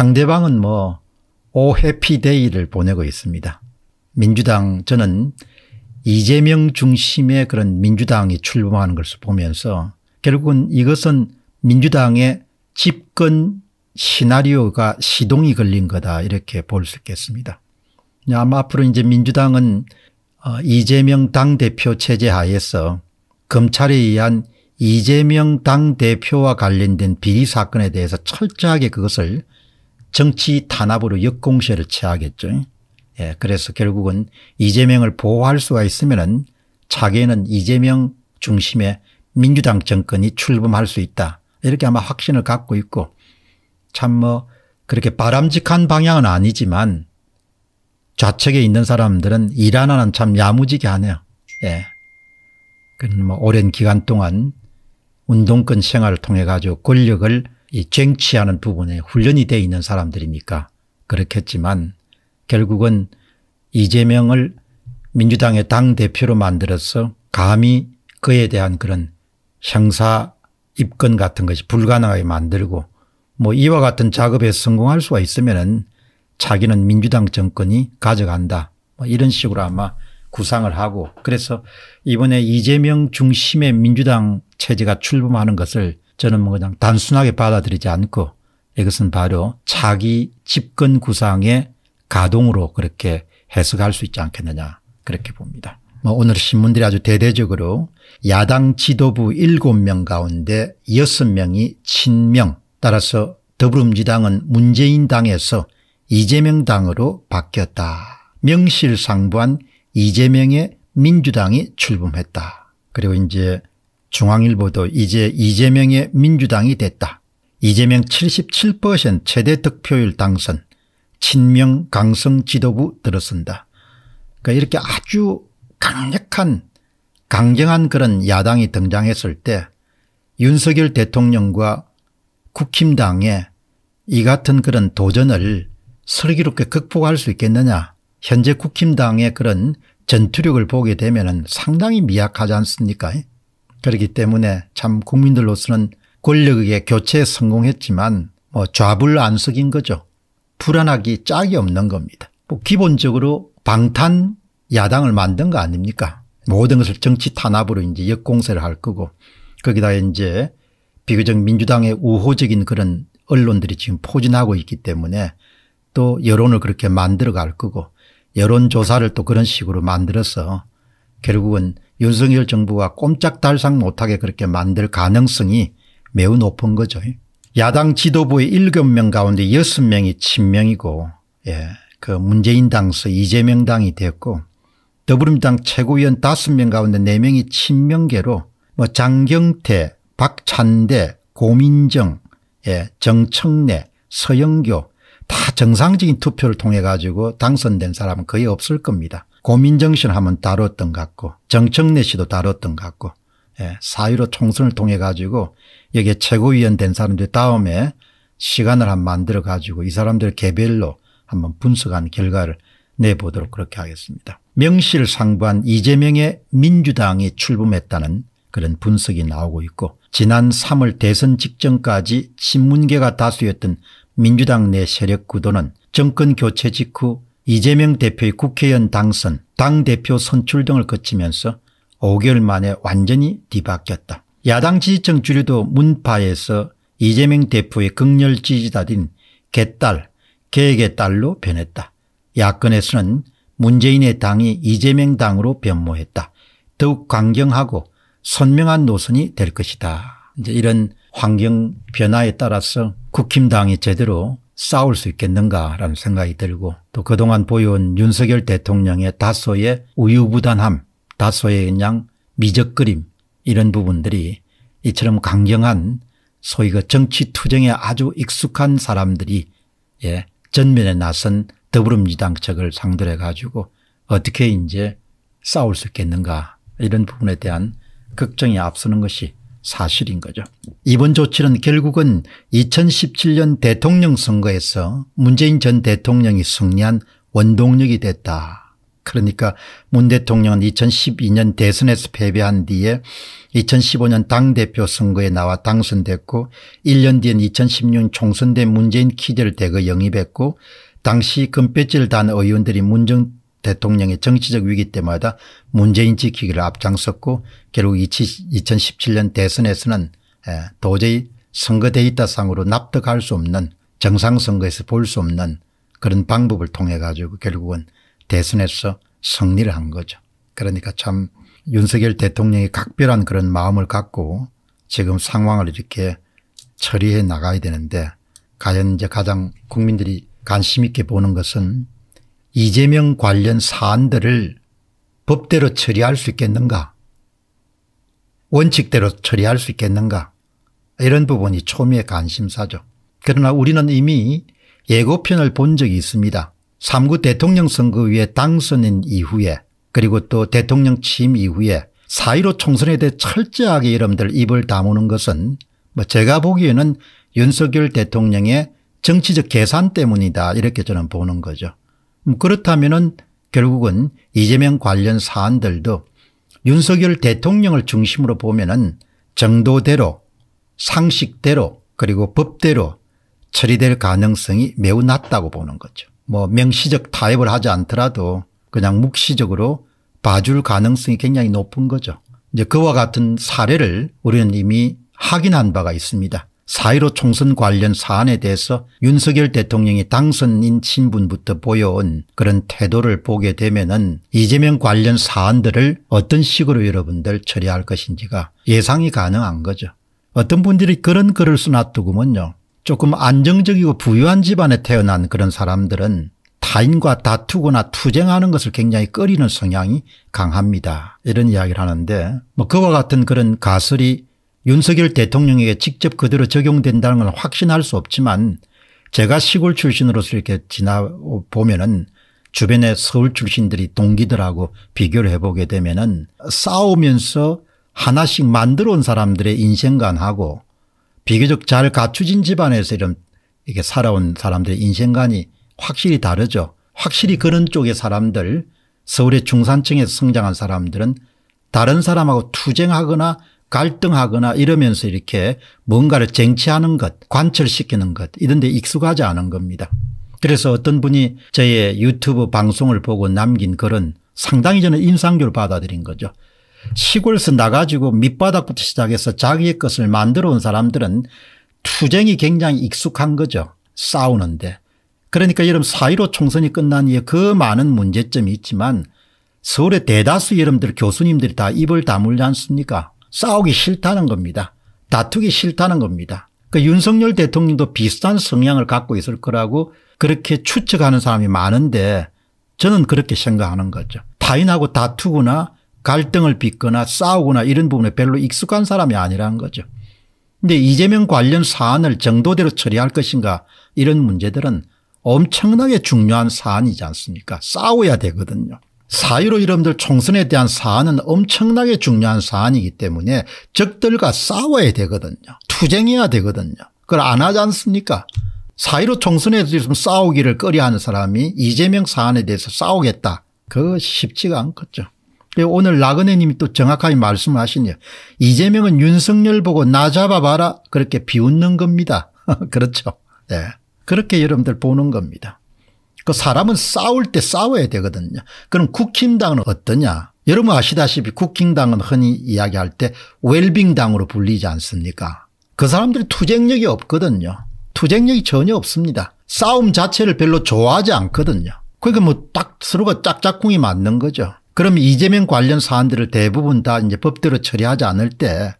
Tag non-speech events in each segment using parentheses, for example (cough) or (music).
상대방은 뭐 오해피데이를 보내고 있습니다. 민주당 저는 이재명 중심의 그런 민주당이 출범하는 것을 보면서 결국은 이것은 민주당의 집권 시나리오가 시동이 걸린 거다 이렇게 볼 수 있겠습니다. 아마 앞으로 이제 민주당은 어, 이재명 당대표 체제 하에서 검찰에 의한 이재명 당대표와 관련된 비리 사건에 대해서 철저하게 그것을 정치 탄압으로 역공세를 취하겠죠. 예, 그래서 결국은 이재명을 보호할 수가 있으면은 차기에는 이재명 중심의 민주당 정권이 출범할 수 있다. 이렇게 아마 확신을 갖고 있고 참 뭐 그렇게 바람직한 방향은 아니지만 좌측에 있는 사람들은 일 하나는 참 야무지게 하네요. 예. 그뭐 오랜 기간 동안 운동권 생활을 통해 가지고 권력을 이 쟁취하는 부분에 훈련이 돼 있는 사람들이니까 그렇겠지만 결국은 이재명을 민주당의 당대표로 만들어서 감히 그에 대한 그런 형사 입건 같은 것이 불가능하게 만들고 뭐 이와 같은 작업에 성공할 수가 있으면은 자기는 민주당 정권이 가져간다. 뭐 이런 식으로 아마 구상을 하고 그래서 이번에 이재명 중심의 민주당 체제가 출범하는 것을 저는 뭐 그냥 단순하게 받아들이지 않고 이것은 바로 차기 집권 구상의 가동으로 그렇게 해석할 수 있지 않겠느냐 그렇게 봅니다. 뭐 오늘 신문들이 아주 대대적으로 야당 지도부 7명 가운데 6명이 친명 따라서 더불어민주당은 문재인 당에서 이재명 당으로 바뀌었다. 명실상부한 이재명의 민주당이 출범했다. 그리고 이제 중앙일보도 이제 이재명의 민주당이 됐다. 이재명 77% 최대 득표율 당선 친명 강성 지도부 들어선다. 그러니까 이렇게 아주 강력한 강경한 그런 야당이 등장했을 때 윤석열 대통령과 국힘당의 이 같은 그런 도전을 슬기롭게 극복할 수 있겠느냐 현재 국힘당의 그런 전투력을 보게 되면 상당히 미약하지 않습니까 그렇기 때문에 참 국민들로서는 권력의 교체에 성공했지만 뭐 좌불 안석인 거죠. 불안하기 짝이 없는 겁니다. 뭐 기본적으로 방탄 야당을 만든 거 아닙니까 모든 것을 정치 탄압으로 이제 역공세를 할 거고 거기다 이제 비교적 민주당의 우호적인 그런 언론들이 지금 포진하고 있기 때문에 또 여론을 그렇게 만들어 갈 거고 여론조사를 또 그런 식으로 만들어서 결국은 윤석열 정부가 꼼짝달싹 못하게 그렇게 만들 가능성이 매우 높은 거죠. 야당 지도부의 7명 가운데 6명이 친명이고 예, 그 문재인 당서 이재명 당이 되었고 더불어민주당 최고위원 5명 가운데 4명이 친명계로 뭐 장경태, 박찬대, 고민정, 예, 정청래, 서영교 다 정상적인 투표를 통해 가지고 당선된 사람은 거의 없을 겁니다. 고민정신 하면 다뤘던 것 같고 정청래 씨도 다뤘던 것 같고 예, 4.15 총선을 통해 가지고 여기에 최고위원 된 사람들 다음에 시간을 한번 만들어 가지고 이 사람들 개별로 한번 분석한 결과를 내보도록 그렇게 하겠습니다. 명실상부한 이재명의 민주당이 출범했다는 그런 분석이 나오고 있고 지난 3월 대선 직전까지 신문계가 다수였던 민주당 내 세력 구도는 정권 교체 직후 이재명 대표의 국회의원 당선, 당대표 선출 등을 거치면서 5개월 만에 완전히 뒤바뀌었다. 야당 지지층 주류도 문파에서 이재명 대표의 극렬 지지자인 개딸, 개의 딸로 변했다. 야권에서는 문재인의 당이 이재명 당으로 변모했다. 더욱 강경하고 선명한 노선이 될 것이다. 이제 이런 환경 변화에 따라서 국힘당이 제대로 싸울 수 있겠는가라는 생각이 들고 또 그동안 보여온 윤석열 대통령의 다소의 우유부단함, 다소의 그냥 미적거림 이런 부분들이 이처럼 강경한 소위 그 정치 투쟁에 아주 익숙한 사람들이 예, 전면에 나선 더불어민주당 측을 상대해 로 가지고 어떻게 이제 싸울 수 있겠는가 이런 부분에 대한 걱정이 앞서는 것이 사실인 거죠. 이번 조치는 결국은 2017년 대통령 선거에서 문재인 전 대통령이 승리한 원동력이 됐다. 그러니까 문 대통령은 2012년 대선에서 패배한 뒤에 2015년 당대표 선거에 나와 당선됐고 1년 뒤엔 2016년 총선 때 문재인 키즈를 대거 영입했고 당시 금배지단 의원들이 문정, 대통령의 정치적 위기 때마다 문재인 지키기를 앞장섰고 결국 2017년 대선에서는 도저히 선거 데이터상으로 납득할 수 없는 정상선거에서 볼 수 없는 그런 방법을 통해 가지고 결국은 대선에서 승리를 한 거죠. 그러니까 참 윤석열 대통령이 각별한 그런 마음을 갖고 지금 상황을 이렇게 처리해 나가야 되는데 과연 이제 가장 국민들이 관심 있게 보는 것은 이재명 관련 사안들을 법대로 처리할 수 있겠는가 원칙대로 처리할 수 있겠는가 이런 부분이 초미의 관심사죠. 그러나 우리는 이미 예고편을 본 적이 있습니다. 3구 대통령 선거위에 당선인 이후에 그리고 또 대통령 취임 이후에 4.15 총선에 대해 철저하게 여러분들 입을 다무는 것은 뭐 제가 보기에는 윤석열 대통령의 정치적 계산 때문이다 이렇게 저는 보는 거죠. 음, 그렇다면 결국은 이재명 관련 사안들도 윤석열 대통령을 중심으로 보면 정도대로 상식대로 그리고 법대로 처리될 가능성이 매우 낮다고 보는 거죠. 뭐 명시적 타협을 하지 않더라도 그냥 묵시적으로 봐줄 가능성이 굉장히 높은 거죠. 이제 그와 같은 사례를 우리는 이미 확인한 바가 있습니다. 4.15 총선 관련 사안에 대해서 윤석열 대통령이 당선인 신분부터 보여온 그런 태도를 보게 되면 은 이재명 관련 사안들을 어떤 식으로 여러분들 처리할 것인지가 예상이 가능한 거죠. 어떤 분들이 그런 글을 써놔두고면요. 조금 안정적이고 부유한 집안에 태어난 그런 사람들은 타인과 다투거나 투쟁하는 것을 굉장히 꺼리는 성향이 강합니다. 이런 이야기를 하는데 뭐 그와 같은 그런 가설이 윤석열 대통령에게 직접 그대로 적용된다는 걸 확신할 수 없지만 제가 시골 출신으로서 이렇게 지나보면 은 주변에 서울 출신들이 동기들하고 비교를 해보게 되면 은 싸우면서 하나씩 만들어 온 사람들의 인생관하고 비교적 잘 갖추진 집안에서 이런 이렇게 살아온 사람들의 인생관이 확실히 다르죠. 확실히 그런 쪽의 사람들 서울의 중산층에서 성장한 사람들은 다른 사람하고 투쟁하거나 갈등하거나 이러면서 이렇게 뭔가를 쟁취하는 것 관철시키는 것 이런 데 익숙하지 않은 겁니다. 그래서 어떤 분이 저의 유튜브 방송을 보고 남긴 글은 상당히 저는 인상적으로 받아들인 거죠. 시골에서 나가지고 밑바닥부터 시작해서 자기의 것을 만들어 온 사람들은 투쟁이 굉장히 익숙한 거죠. 싸우는데. 그러니까 여러분 사1로 총선이 끝난 이에 그 많은 문제점이 있지만 서울의 대다수 여러분들 교수님들이 다 입을 다물지 않습니까 싸우기 싫다는 겁니다. 다투기 싫다는 겁니다. 그 윤석열 대통령도 비슷한 성향을 갖고 있을 거라고 그렇게 추측하는 사람이 많은데 저는 그렇게 생각하는 거죠. 타인하고 다투거나 갈등을 빚거나 싸우거나 이런 부분에 별로 익숙한 사람이 아니라는 거죠. 근데 이재명 관련 사안을 정도대로 처리할 것인가 이런 문제들은 엄청나게 중요한 사안이지 않습니까 싸워야 되거든요. 4.15 여러분들 총선에 대한 사안은 엄청나게 중요한 사안이기 때문에 적들과 싸워야 되거든요. 투쟁해야 되거든요. 그걸 안 하지 않습니까? 4.15 총선에 대해서 싸우기를 꺼려하는 사람이 이재명 사안에 대해서 싸우겠다. 그거 쉽지가 않겠죠. 오늘 라그네 님이 또 정확하게 말씀을 하시네요. 이재명은 윤석열 보고 나 잡아봐라 그렇게 비웃는 겁니다. (laughs) 그렇죠. 네. 그렇게 여러분들 보는 겁니다. 그 사람은 싸울 때 싸워야 되거든요. 그럼 국힘당은 어떠냐? 여러분 아시다시피 국힘당은 흔히 이야기할 때 웰빙당으로 불리지 않습니까? 그 사람들이 투쟁력이 없거든요. 투쟁력이 전혀 없습니다. 싸움 자체를 별로 좋아하지 않거든요. 그러니까 뭐 딱 서로가 짝짝꿍이 맞는 거죠. 그럼 이재명 관련 사안들을 대부분 다 이제 법대로 처리하지 않을 때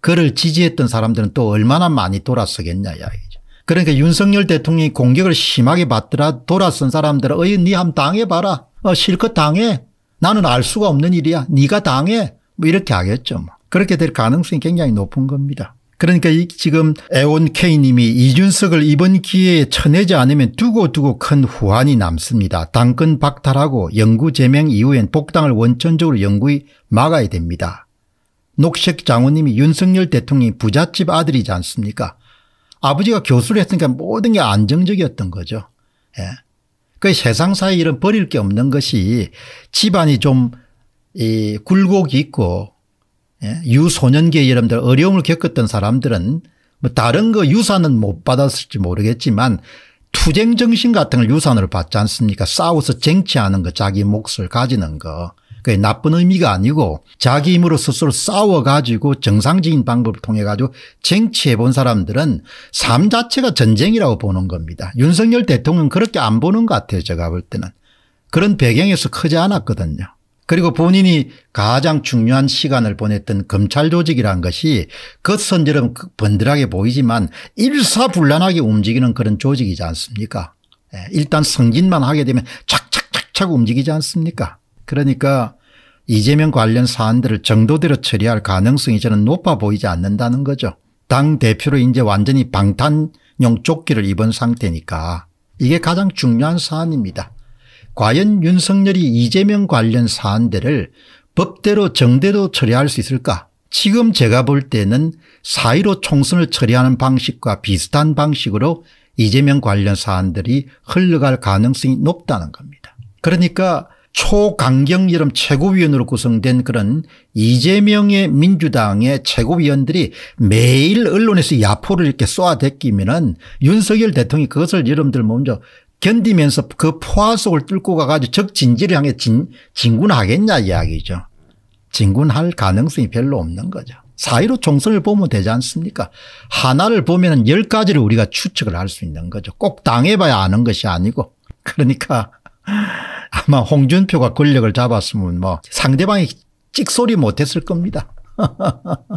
그를 지지했던 사람들은 또 얼마나 많이 돌아서겠냐 이야기. 그러니까 윤석열 대통령이 공격을 심하게 받더라 돌아선 사람들은 어이 니 함 당해봐라. 어, 실컷 당해. 나는 알 수가 없는 일이야. 니가 당해. 뭐 이렇게 하겠죠. 뭐. 그렇게 될 가능성이 굉장히 높은 겁니다. 그러니까 이 지금 애온이님이 이준석을 이번 기회에 쳐내지 않으면 두고두고 큰 후환이 남습니다. 당근 박탈하고 영구제명 이후엔 복당을 원천적으로 영구히 막아야 됩니다. 녹색 장원님이 윤석열 대통령이 부잣집 아들이지 않습니까 아버지가 교수를 했으니까 모든 게 안정적이었던 거죠. 예. 그 세상사에 이런 버릴 게 없는 것이 집안이 좀이 굴곡이 있고 예. 유소년계 여러분들 어려움을 겪었던 사람들은 뭐 다른 거 유산은 못 받았을지 모르겠지만 투쟁 정신 같은 걸 유산으로 받지 않습니까? 싸워서 쟁취하는 거 자기 몫을 가지는 거. 그게 나쁜 의미가 아니고 자기 힘으로 스스로 싸워가지고 정상적인 방법을 통해 가지고 쟁취해 본 사람들은 삶 자체가 전쟁이라고 보는 겁니다. 윤석열 대통령은 그렇게 안 보는 것 같아요. 제가 볼 때는. 그런 배경에서 크지 않았거든요. 그리고 본인이 가장 중요한 시간을 보냈던 검찰 조직이란 것이 겉선처럼 그 번들하게 보이지만 일사불란하게 움직이는 그런 조직이지 않습니까 예, 일단 승진만 하게 되면 착착착착 움직이지 않습니까 그러니까 이재명 관련 사안들을 정도대로 처리할 가능성이 저는 높아 보이지 않는다는 거죠. 당 대표로 이제 완전히 방탄용 조끼를 입은 상태니까 이게 가장 중요한 사안입니다. 과연 윤석열이 이재명 관련 사안들을 법대로 정대로 처리할 수 있을까 지금 제가 볼 때는 사1로 총선을 처리하는 방식과 비슷한 방식으로 이재명 관련 사안들이 흘러갈 가능성이 높다는 겁니다. 그러니까 초강경 여름 최고위원으로 구성된 그런 이재명의 민주당의 최고위원들이 매일 언론에서 야포를 이렇게 쏘아댔기면은 윤석열 대통령이 그것을 여러분들 먼저 견디면서 그 포화 속을 뚫고 가가지고 적진지를 향해 진, 진군하겠냐 이야기죠. 진군할 가능성이 별로 없는 거죠. 사이로 총선을 보면 되지 않습니까 하나를 보면 열 가지를 우리가 추측을 할 수 있는 거죠. 꼭 당해봐야 아는 것이 아니고 그러니까 아마 홍준표가 권력을 잡았으면 뭐 상대방이 찍소리 못했을 겁니다. (laughs)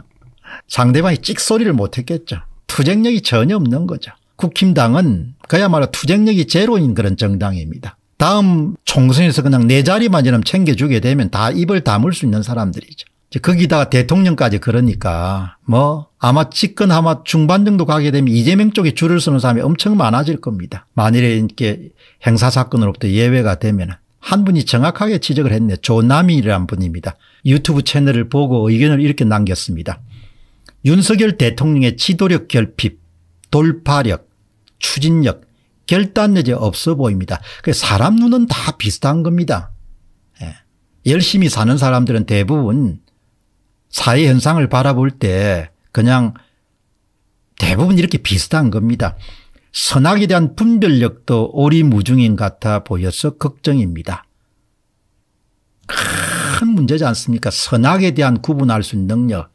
상대방이 찍소리를 못했겠죠. 투쟁력이 전혀 없는 거죠. 국힘당은 그야말로 투쟁력이 제로인 그런 정당입니다. 다음 총선에서 그냥 내 네 자리만 이 챙겨주게 되면 다 입을 다물 수 있는 사람들이죠. 거기다가 대통령까지 그러니까 뭐 아마 집권 아마 중반 정도 가게 되면 이재명 쪽에 줄을 서는 사람이 엄청 많아질 겁니다. 만일에 이렇게 행사 사건으로부터 예외가 되면 한 분이 정확하게 지적을 했네. 조남이라는 분입니다. 유튜브 채널을 보고 의견을 이렇게 남겼습니다. 윤석열 대통령의 지도력 결핍, 돌파력, 추진력, 결단 내지 없어 보입니다. 그 사람 눈은 다 비슷한 겁니다. 예. 열심히 사는 사람들은 대부분 사회 현상을 바라볼 때 그냥 대부분 이렇게 비슷한 겁니다. 선악에 대한 분별력도 오리무중인 같아 보여서 걱정입니다. 큰 문제지 않습니까? 선악에 대한 구분할 수 있는 능력.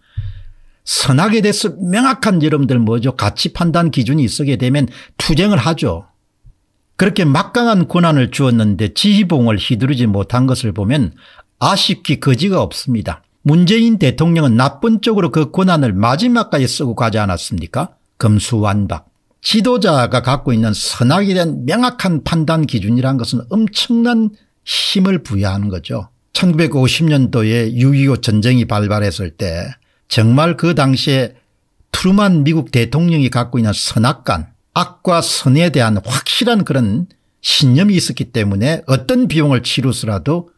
선악에 대해서 명확한 여러분들 뭐죠? 가치 판단 기준이 있게 되면 투쟁을 하죠. 그렇게 막강한 권한을 주었는데 지휘봉을 휘두르지 못한 것을 보면 아쉽기 거지가 없습니다. 문재인 대통령은 나쁜 쪽으로 그 권한을 마지막까지 쓰고 가지 않았습니까 금수완박 지도자가 갖고 있는 선악에 대한 명확한 판단 기준이란 것은 엄청난 힘을 부여하는 거죠 1950년도에 6.25 전쟁이 발발했을 때 정말 그 당시에 트루만 미국 대통령이 갖고 있는 선악관 악과 선에 대한 확실한 그런 신념이 있었기 때문에 어떤 비용을 치루서라도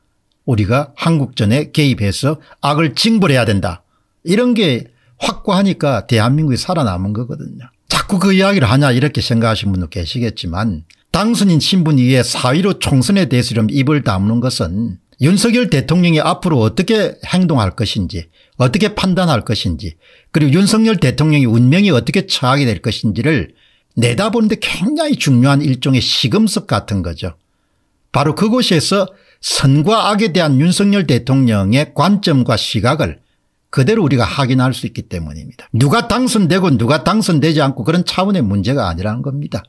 우리가 한국전에 개입해서 악을 징벌해야 된다. 이런 게 확고하니까 대한민국이 살아남은 거거든요. 자꾸 그 이야기를 하냐 이렇게 생각하시는 분도 계시겠지만 당선인 신분 이 위에 4위로 총선에 대해서 좀 입을 다무는 것은 윤석열 대통령이 앞으로 어떻게 행동할 것인지 어떻게 판단할 것인지 그리고 윤석열 대통령이 운명이 어떻게 처하게 될 것인지를 내다보는데 굉장히 중요한 일종의 시금석 같은 거죠. 바로 그곳에서 선과 악에 대한 윤석열 대통령의 관점과 시각을 그대로 우리가 확인할 수 있기 때문입니다. 누가 당선되고 누가 당선되지 않고 그런 차원의 문제가 아니라는 겁니다.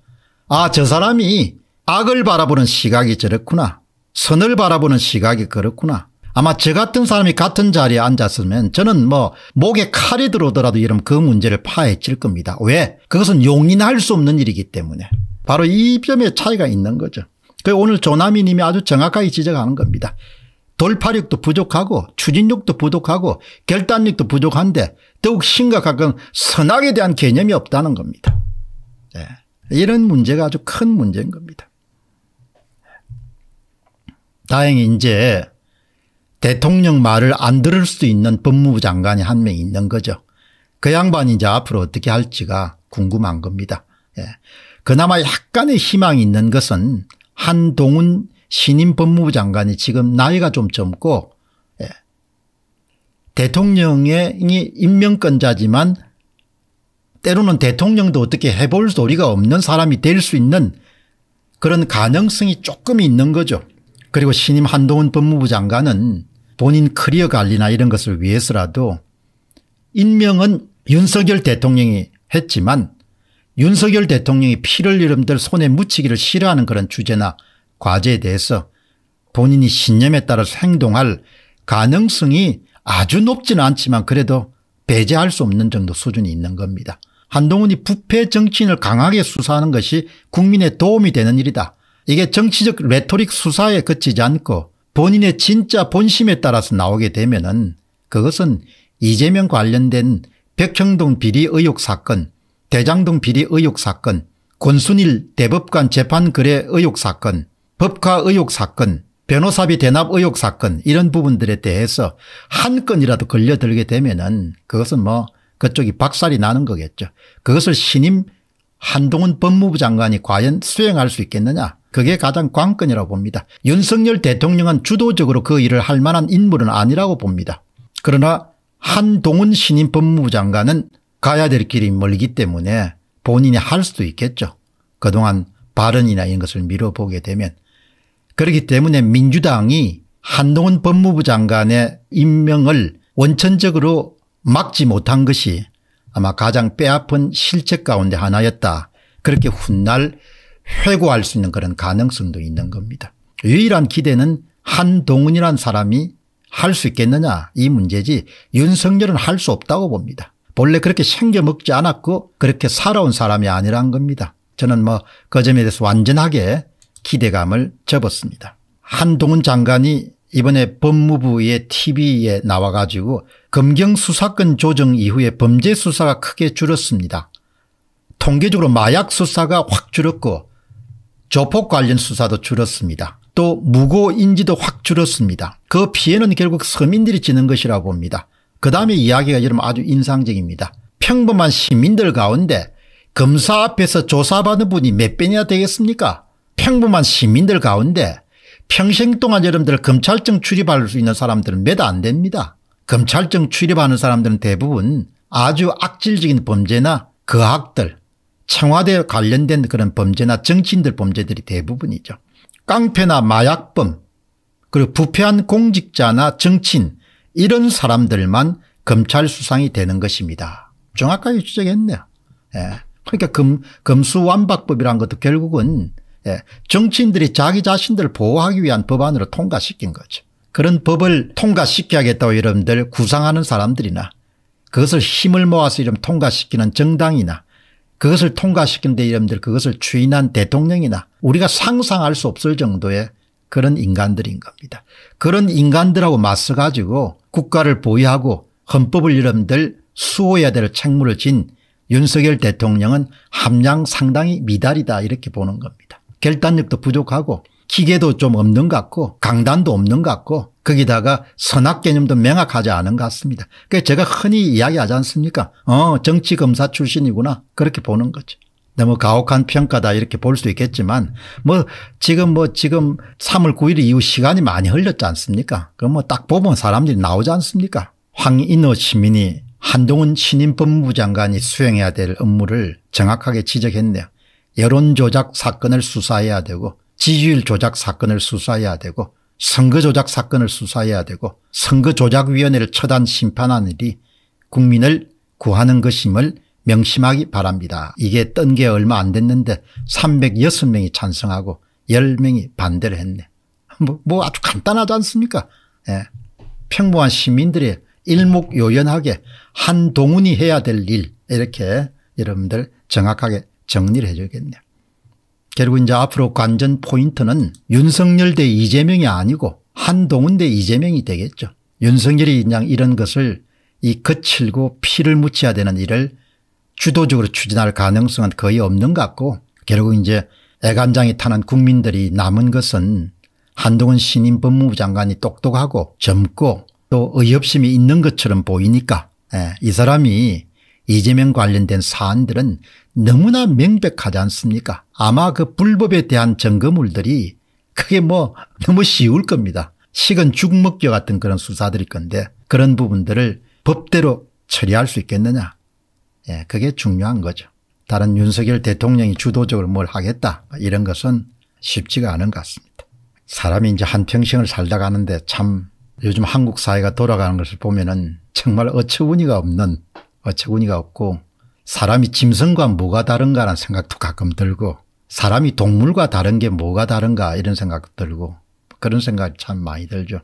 아 저 사람이 악을 바라보는 시각이 저렇구나. 선을 바라보는 시각이 그렇구나. 아마 저 같은 사람이 같은 자리에 앉았으면 저는 뭐 목에 칼이 들어오더라도 이런 그 문제를 파헤칠 겁니다. 왜? 그것은 용인할 수 없는 일이기 때문에. 바로 이 점의 차이가 있는 거죠. 그 오늘 조남이 님이 아주 정확하게 지적하는 겁니다. 돌파력도 부족하고 추진력도 부족하고 결단력도 부족한데 더욱 심각한 건 선악에 대한 개념이 없다는 겁니다. 예. 이런 문제가 아주 큰 문제인 겁니다. 다행히 이제 대통령 말을 안 들을 수 있는 법무부 장관이 한 명 있는 거죠. 그 양반이 이제 앞으로 어떻게 할지가 궁금한 겁니다. 예. 그나마 약간의 희망이 있는 것은 한동훈 신임 법무부 장관이 지금 나이가 좀 젊고 예. 대통령이 임명권자지만 때로는 대통령도 어떻게 해볼 도리가 없는 사람이 될 수 있는 그런 가능성이 조금 있는 거죠. 그리고 신임 한동훈 법무부 장관은 본인 커리어 관리나 이런 것을 위해서라도 임명은 윤석열 대통령이 했지만 윤석열 대통령이 피를 이름들 손에 묻히기를 싫어하는 그런 주제나 과제에 대해서 본인이 신념에 따라서 행동할 가능성이 아주 높지는 않지만 그래도 배제할 수 없는 정도 수준이 있는 겁니다. 한동훈이 부패 정치인을 강하게 수사하는 것이 국민의 도움이 되는 일이다. 이게 정치적 레토릭 수사에 그치지 않고 본인의 진짜 본심에 따라서 나오게 되면 은 그것은 이재명 관련된 백형동 비리 의혹 사건 대장동 비리 의혹 사건, 권순일 대법관 재판 거래 의혹 사건, 법카 의혹 사건, 변호사비 대납 의혹 사건 이런 부분들에 대해서 한 건이라도 걸려들게 되면은 그것은 뭐 그쪽이 박살이 나는 거겠죠. 그것을 신임 한동훈 법무부 장관이 과연 수행할 수 있겠느냐 그게 가장 관건이라고 봅니다. 윤석열 대통령은 주도적으로 그 일을 할 만한 인물은 아니라고 봅니다. 그러나 한동훈 신임 법무부 장관은 가야 될 길이 멀기 때문에 본인이 할 수도 있겠죠. 그동안 발언이나 이런 것을 미뤄보게 되면 그렇기 때문에 민주당이 한동훈 법무부 장관의 임명을 원천적으로 막지 못한 것이 아마 가장 빼앗픈 실책 가운데 하나였다. 그렇게 훗날 회고할 수 있는 그런 가능성도 있는 겁니다. 유일한 기대는 한동훈이란 사람이 할 수 있겠느냐 이 문제지 윤석열은 할 수 없다고 봅니다. 본래 그렇게 챙겨 먹지 않았고 그렇게 살아온 사람이 아니란 겁니다. 저는 뭐 그 점에 대해서 완전하게 기대감을 접었습니다. 한동훈 장관이 이번에 법무부의 tv에 나와 가지고 검경수사권 조정 이후에 범죄 수사가 크게 줄었습니다. 통계적으로 마약 수사가 확 줄었고 조폭 관련 수사도 줄었습니다. 또 무고인지도 확 줄었습니다. 그 피해는 결국 서민들이 지는 것이라고 봅니다. 그 다음에 이야기가 여러분 아주 인상적입니다. 평범한 시민들 가운데 검사 앞에서 조사받은 분이 몇 배나 되겠습니까? 평범한 시민들 가운데 평생 동안 여러분들 검찰청 출입할 수 있는 사람들은 몇 안 됩니다. 검찰청 출입하는 사람들은 대부분 아주 악질적인 범죄나 거학들 그 청와대 관련된 그런 범죄나 정치인들 범죄들이 대부분이죠. 깡패나 마약범 그리고 부패한 공직자나 정치인 이런 사람들만 검찰 수상이 되는 것입니다. 정확하게 추적했네요. 예. 그러니까 검, 검수완박법이란 것도 결국은 예. 정치인들이 자기 자신들을 보호하기 위한 법안으로 통과시킨 거죠. 그런 법을 통과시켜야겠다고 여러분들 구상하는 사람들이나 그것을 힘을 모아서 이름 통과시키는 정당이나 그것을 통과시키는데 여러분들 그것을 추인한 대통령이나 우리가 상상할 수 없을 정도의 그런 인간들인 겁니다. 그런 인간들하고 맞서 가지고 국가를 보유하고 헌법을 이름들 수호해야 될 책무를 진 윤석열 대통령은 함량 상당히 미달이다 이렇게 보는 겁니다. 결단력도 부족하고 기계도 좀 없는 것 같고 강단도 없는 것 같고 거기다가 선악 개념도 명확하지 않은 것 같습니다. 그 제가 흔히 이야기하지 않습니까 어 정치검사 출신이구나 그렇게 보는 거죠. 너무 가혹한 평가다 이렇게 볼 수 있겠지만 뭐 지금 뭐 지금 3월 9일 이후 시간이 많이 흘렀지 않습니까? 그럼 뭐 딱 보면 사람들이 나오지 않습니까? 황인호 시민이 한동훈 신임 법무부 장관이 수행해야 될 업무를 정확하게 지적했네요. 여론 조작 사건을 수사해야 되고 지지율 조작 사건을 수사해야 되고 선거 조작 사건을 수사해야 되고 선거 조작위원회를 처단 심판하는 일이 국민을 구하는 것임을 명심하기 바랍니다. 이게 뜬 게 얼마 안 됐는데 306명이 찬성하고 10명이 반대를 했네. 뭐, 뭐 아주 간단하지 않습니까? 예. 평범한 시민들이 일목요연하게 한동훈이 해야 될 일 이렇게 여러분들 정확하게 정리를 해줘야겠네요. 결국 이제 앞으로 관전 포인트는 윤석열 대 이재명이 아니고 한동훈 대 이재명이 되겠죠. 윤석열이 그냥 이런 것을 이 거칠고 피를 묻혀야 되는 일을 주도적으로 추진할 가능성은 거의 없는 것 같고 결국 이제 애간장이 타는 국민들이 남은 것은 한동훈 신임 법무부 장관이 똑똑하고 젊고 또 의협심이 있는 것처럼 보이니까 예, 이 사람이 이재명 관련된 사안들은 너무나 명백하지 않습니까 아마 그 불법에 대한 점거물들이 그게 뭐 너무 쉬울 겁니다. 식은 죽먹여 같은 그런 수사들일 건데 그런 부분들을 법대로 처리할 수 있겠느냐 예, 그게 중요한 거죠. 다른 윤석열 대통령이 주도적으로 뭘 하겠다 이런 것은 쉽지가 않은 것 같습니다. 사람이 이제 한평생을 살다 가는데 참 요즘 한국 사회가 돌아가는 것을 보면은 정말 어처구니가 없는 어처구니가 없고 사람이 짐승과 뭐가 다른가라는 생각도 가끔 들고 사람이 동물과 다른 게 뭐가 다른가 이런 생각도 들고 그런 생각이 참 많이 들죠.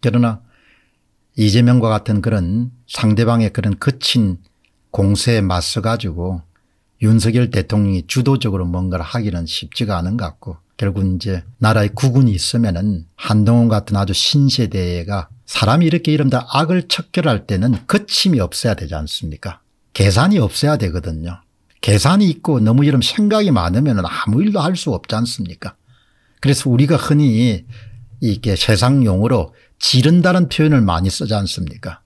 그러나 이재명과 같은 그런 상대방의 그런 거친 공세에 맞서 가지고 윤석열 대통령이 주도적으로 뭔가를 하기는 쉽지가 않은 것 같고 결국 이제 나라에 국군이 있으면은 한동훈 같은 아주 신세대가 사람이 이렇게 이른다 악을 척결할 때는 거침이 없어야 되지 않습니까 계산이 없어야 되거든요. 계산이 있고 너무 이런 생각이 많으면 아무 일도 할 수 없지 않습니까 그래서 우리가 흔히 이게 세상 용어로 지른다는 표현을 많이 쓰지 않습니까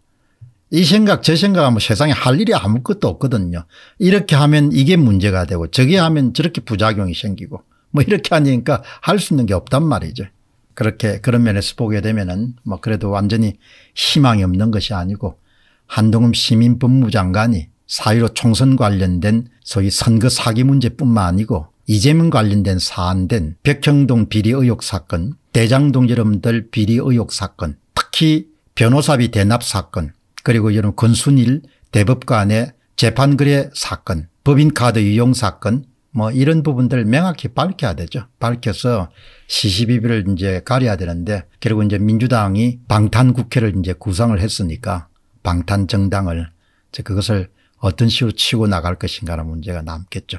이 생각 저 생각하면 세상에 할 일이 아무것도 없거든요. 이렇게 하면 이게 문제가 되고 저게 하면 저렇게 부작용이 생기고 뭐 이렇게 하니까 할 수 있는 게 없단 말이죠. 그렇게 그런 면에서 보게 되면은 뭐 그래도 완전히 희망이 없는 것이 아니고 한동훈 시민법무 장관이 사유로 총선 관련된 소위 선거 사기 문제뿐만 아니고 이재명 관련된 사안된 백형동 비리 의혹 사건 대장동 여러분들 비리 의혹 사건 특히 변호사비 대납 사건 그리고 이런 권순일 대법관의 재판거래 사건 법인카드 이용 사건 뭐 이런 부분들을 명확히 밝혀야 되죠. 밝혀서 시시비비를 이제 가려야 되는데 결국 이제 민주당이 방탄국회를 이제 구성을 했으니까 방탄정당을 그것을 어떤 식으로 치고 나갈 것인가라는 문제가 남겠죠.